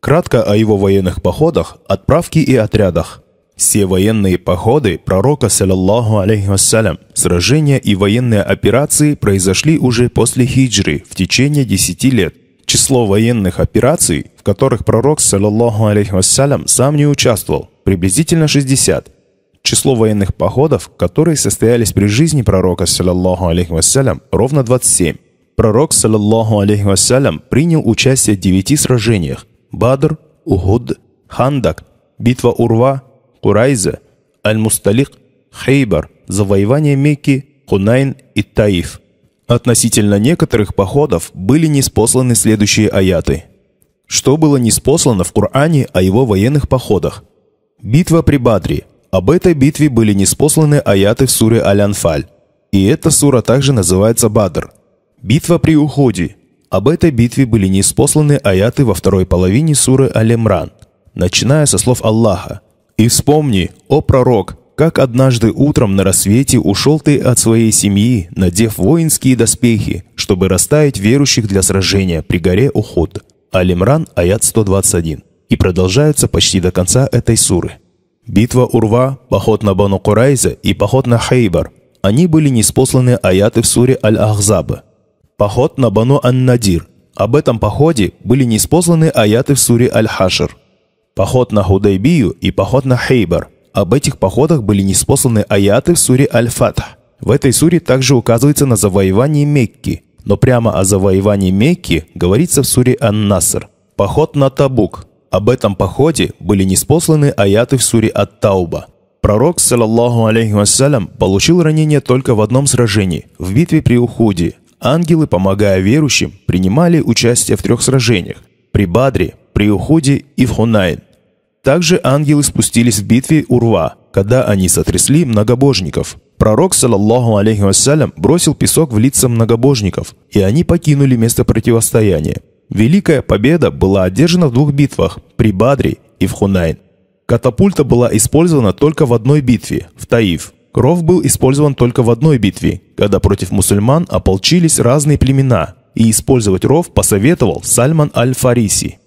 Кратко о его военных походах, отправке и отрядах. Все военные походы пророка, саллаллаху алейхи вассалям, сражения и военные операции произошли уже после хиджры в течение 10 лет. Число военных операций, в которых пророк, саллаллаху алейхи вассалям, сам не участвовал, приблизительно 60. Число военных походов, которые состоялись при жизни пророка, саллаллаху алейхи вассалям, ровно 27. Пророк, саллаллаху алейхи вассалям, принял участие в 9 сражениях, Бадр, Ухуд, Хандак, битва Урва, Курайза, Аль-Мусталик, Хейбар, завоевание Мекки, Хунайн и Таиф. Относительно некоторых походов были неспосланы следующие аяты. Что было неспослано в Коране о его военных походах? Битва при Бадре. Об этой битве были неспосланы аяты в суре Аль-Анфаль. И эта сура также называется Бадр. Битва при Уходе. Об этой битве были неиспосланы аяты во второй половине суры Алемран, начиная со слов Аллаха. «И вспомни, о пророк, как однажды утром на рассвете ушел ты от своей семьи, надев воинские доспехи, чтобы расставить верующих для сражения при горе Ухуд». Алимран, аят 121. И продолжаются почти до конца этой суры. Битва Урва, поход на Бану Курайза и поход на Хейбар. Они были неспосланы аяты в суре Аль-Ахзаба. Поход на Бану Ан-Надир. Об этом походе были неспосланы аяты в суре Аль-Хашр. Поход на Худайбию и поход на Хейбар. Об этих походах были неспосланы аяты в суре Аль-Фатх. В этой суре также указывается на завоевание Мекки, но прямо о завоевании Мекки говорится в суре Ан-Наср. Поход на Табук. Об этом походе были неспосланы аяты в суре Ат-Тауба. Пророк, саллаллаху алейхи вассалям, получил ранение только в одном сражении, в битве при Ухуде, Ангелы, помогая верующим, принимали участие в трех сражениях – при Бадре, при Уходе и в Хунайн. Также ангелы спустились в битве Урва, когда они сотрясли многобожников. Пророк, саллаллаху алейхи вассалям, бросил песок в лица многобожников, и они покинули место противостояния. Великая победа была одержана в двух битвах – при Бадре и в Хунайн. Катапульта была использована только в одной битве – в Таиф – Кров был использован только в одной битве, когда против мусульман ополчились разные племена, и использовать ров посоветовал Сальман Аль-Фариси.